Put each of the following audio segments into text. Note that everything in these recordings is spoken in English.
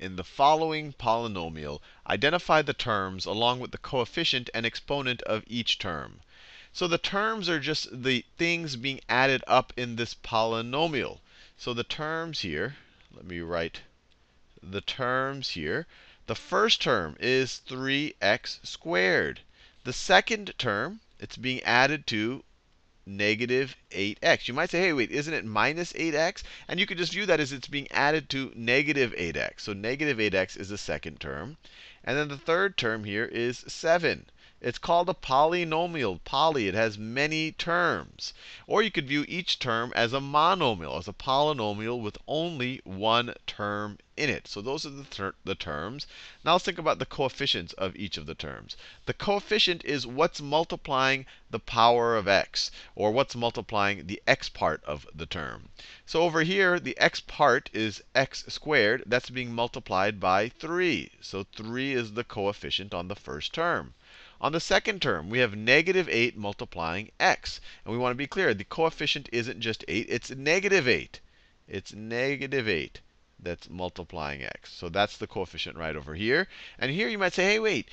in the following polynomial, identify the terms along with the coefficient and exponent of each term. So the terms are just the things being added up in this polynomial. So the terms here, let me write the terms here. The first term is 3x squared. The second term, it's being added to negative 8x. You might say, hey, wait, isn't it minus 8x? And you could just view that as it's being added to negative 8x. So negative 8x is the second term. And then the third term here is 7. It's called a polynomial. Poly, it has many terms. Or you could view each term as a monomial, as a polynomial with only one term in it. So those are the, ter the terms. Now let's think about the coefficients of each of the terms. The coefficient is what's multiplying the power of x, or what's multiplying the x part of the term. So over here, the x part is x squared. That's being multiplied by 3. So 3 is the coefficient on the first term. On the second term, we have negative 8 multiplying x. And we want to be clear, the coefficient isn't just 8, it's negative 8. It's negative 8 that's multiplying x. So that's the coefficient right over here. And here you might say, hey, wait,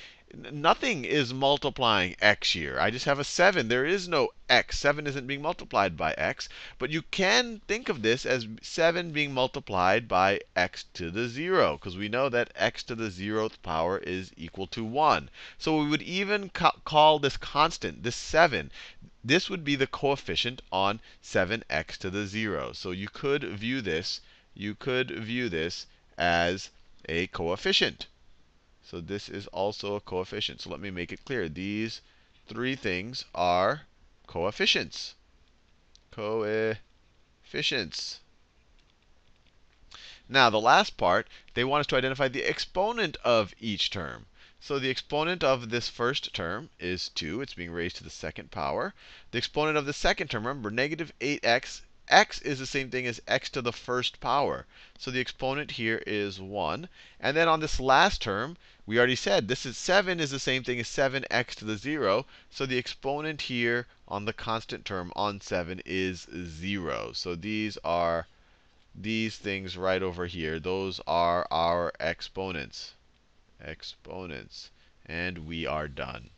nothing is multiplying x here. I just have a 7. There is no x. 7 isn't being multiplied by x. But you can think of this as 7 being multiplied by x to the 0, because we know that x to the 0th power is equal to 1. So we would even ca call this constant, this 7, this would be the coefficient on 7x to the 0. So you could view this, you could view this as a coefficient. So this is also a coefficient. So let me make it clear. These three things are coefficients. Coefficients. Now, the last part, they want us to identify the exponent of each term. So the exponent of this first term is 2. It's being raised to the second power. The exponent of the second term, remember, negative 8x x is the same thing as x to the first power. So the exponent here is 1. And then on this last term, we already said this is 7 is the same thing as 7x to the 0. So the exponent here on the constant term on 7 is 0. So these are these things right over here. Those are our exponents. Exponents. And we are done.